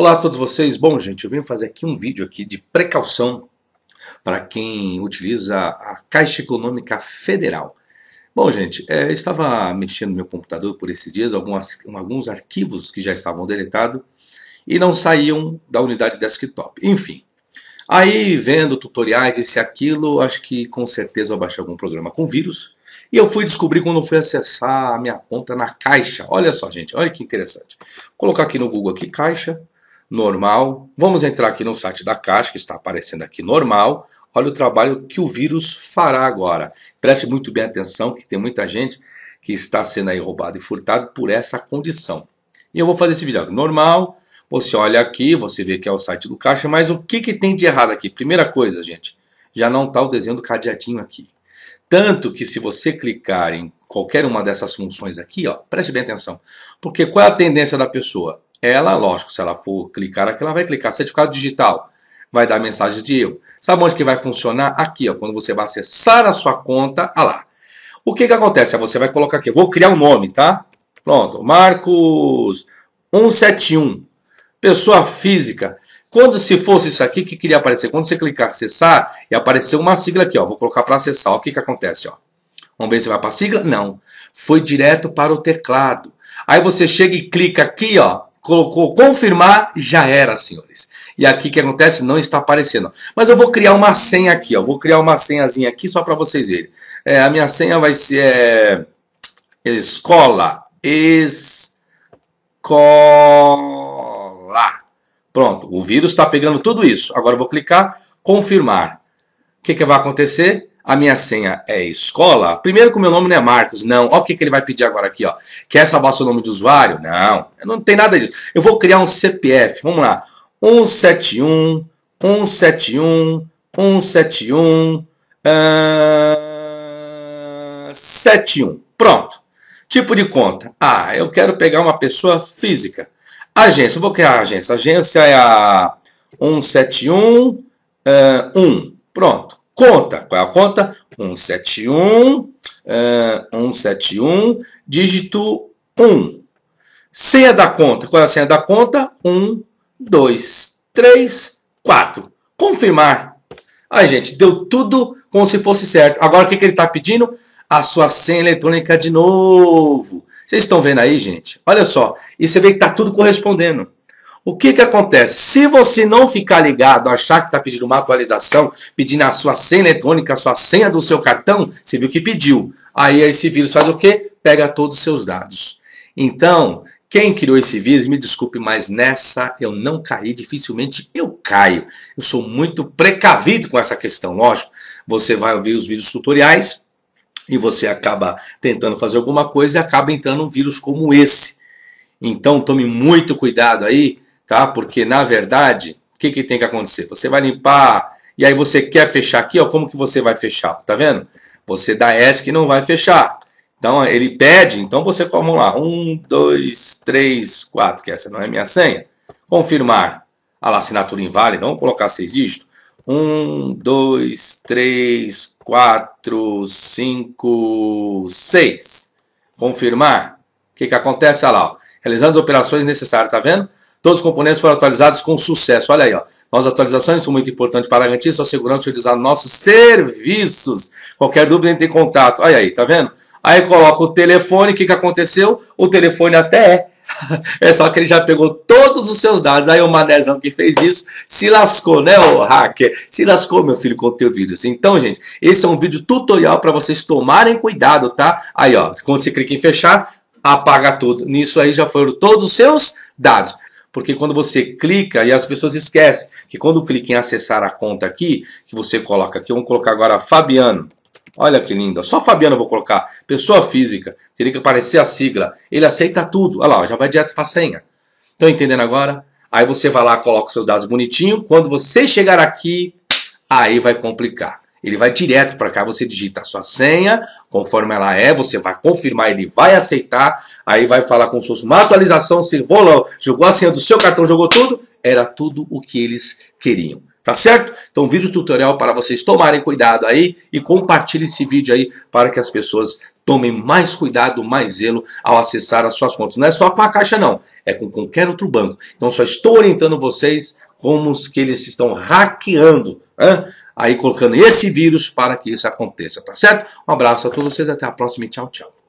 Olá a todos vocês. Bom, gente, eu vim fazer aqui um vídeo aqui de precaução para quem utiliza a Caixa Econômica Federal. Bom, gente, é, estava mexendo no meu computador por esses dias, algumas, alguns arquivos que já estavam deletados e não saíam da unidade desktop. Enfim, aí vendo tutoriais, e aquilo, acho que com certeza eu baixei algum programa com vírus. E eu fui descobrir quando fui acessar a minha conta na Caixa. Olha só, gente, olha que interessante. Vou colocar aqui no Google aqui Caixa normal. Vamos entrar aqui no site da Caixa, que está aparecendo aqui normal. Olha o trabalho que o vírus fará agora. Preste muito bem atenção que tem muita gente que está sendo aí roubado e furtado por essa condição. E eu vou fazer esse vídeo aqui. normal. Você olha aqui, você vê que é o site do Caixa, mas o que, que tem de errado aqui? Primeira coisa, gente, já não está o desenho do cadeadinho aqui. Tanto que se você clicar em qualquer uma dessas funções aqui, ó, preste bem atenção, porque qual é a tendência da pessoa? Ela, lógico, se ela for clicar aqui, ela vai clicar certificado digital. Vai dar mensagem de erro. Sabe onde que vai funcionar? Aqui, ó, quando você vai acessar a sua conta, olha ah lá. O que que acontece? Você vai colocar aqui, vou criar um nome, tá? Pronto, Marcos 171, pessoa física. Quando se fosse isso aqui que queria aparecer, quando você clicar acessar, e aparecer uma sigla aqui, ó, vou colocar para acessar, ó, o que que acontece, ó? Vamos ver se vai para a sigla? Não. Foi direto para o teclado. Aí você chega e clica aqui, ó, colocou confirmar, já era, senhores. E aqui o que acontece? Não está aparecendo. Mas eu vou criar uma senha aqui, ó. Vou criar uma senhazinha aqui só para vocês verem. É, a minha senha vai ser é, escola. Escola. Pronto, o vírus está pegando tudo isso. Agora eu vou clicar confirmar. O que, que vai acontecer? a minha senha é escola, primeiro que o meu nome não é Marcos, não. Olha o que, que ele vai pedir agora aqui, ó. Quer salvar seu nome de usuário? Não, não tem nada disso. Eu vou criar um CPF, vamos lá. 171, 171, 171, uh, 71. Pronto. Tipo de conta. Ah, eu quero pegar uma pessoa física. Agência, eu vou criar a agência. Agência é a 171, uh, 1. Pronto conta. Qual é a conta? 171, 171, eh, dígito 1. Senha da conta. Qual é a senha da conta? 1, 2, 3, 4. Confirmar. Aí, gente, deu tudo como se fosse certo. Agora, o que, que ele está pedindo? A sua senha eletrônica de novo. Vocês estão vendo aí, gente? Olha só. E você vê que está tudo correspondendo. O que, que acontece? Se você não ficar ligado, achar que está pedindo uma atualização, pedindo a sua senha eletrônica, a sua senha do seu cartão, você viu que pediu. Aí esse vírus faz o quê? Pega todos os seus dados. Então, quem criou esse vírus, me desculpe, mas nessa eu não caí, dificilmente eu caio. Eu sou muito precavido com essa questão, lógico. Você vai ouvir os vídeos tutoriais e você acaba tentando fazer alguma coisa e acaba entrando um vírus como esse. Então tome muito cuidado aí tá? Porque na verdade, o que, que tem que acontecer? Você vai limpar e aí você quer fechar aqui, ó, como que você vai fechar? Tá vendo? Você dá ESC e não vai fechar. Então ele pede, então você como lá, um, dois, três, quatro, que essa não é minha senha. Confirmar. Olha ah lá, assinatura inválida, vamos colocar seis dígitos. Um, dois, três, quatro, cinco, seis. Confirmar. O que, que acontece? Olha ah lá, ó. realizando as operações necessárias, tá vendo? Todos os componentes foram atualizados com sucesso. Olha aí, ó. Nossas atualizações são muito importantes para garantir sua segurança e utilizar nossos serviços. Qualquer dúvida, entre em contato. Olha aí, tá vendo? Aí coloca o telefone, o que, que aconteceu? O telefone até é. É só que ele já pegou todos os seus dados. Aí o manezão que fez isso se lascou, né, o hacker? Se lascou, meu filho, com o teu vídeo. Então, gente, esse é um vídeo tutorial para vocês tomarem cuidado, tá? Aí, ó, quando você clica em fechar, apaga tudo. Nisso aí já foram todos os seus dados porque quando você clica e as pessoas esquecem que quando clique em acessar a conta aqui, que você coloca aqui, vamos colocar agora Fabiano. Olha que lindo, só Fabiano eu vou colocar, pessoa física, teria que aparecer a sigla. Ele aceita tudo, olha lá, já vai direto para a senha. Estão entendendo agora? Aí você vai lá, coloca os seus dados bonitinho, quando você chegar aqui, aí vai complicar. Ele vai direto para cá, você digita a sua senha, conforme ela é, você vai confirmar, ele vai aceitar, aí vai falar como se fosse uma atualização, se rolou, jogou a senha do seu cartão, jogou tudo, era tudo o que eles queriam. Tá certo? Então, vídeo tutorial para vocês tomarem cuidado aí e compartilhe esse vídeo aí para que as pessoas tomem mais cuidado, mais zelo ao acessar as suas contas. Não é só com a Caixa, não. É com qualquer outro banco. Então, só estou orientando vocês como que eles estão hackeando. Hein? aí colocando esse vírus para que isso aconteça, tá certo? Um abraço a todos vocês, até a próxima e tchau, tchau.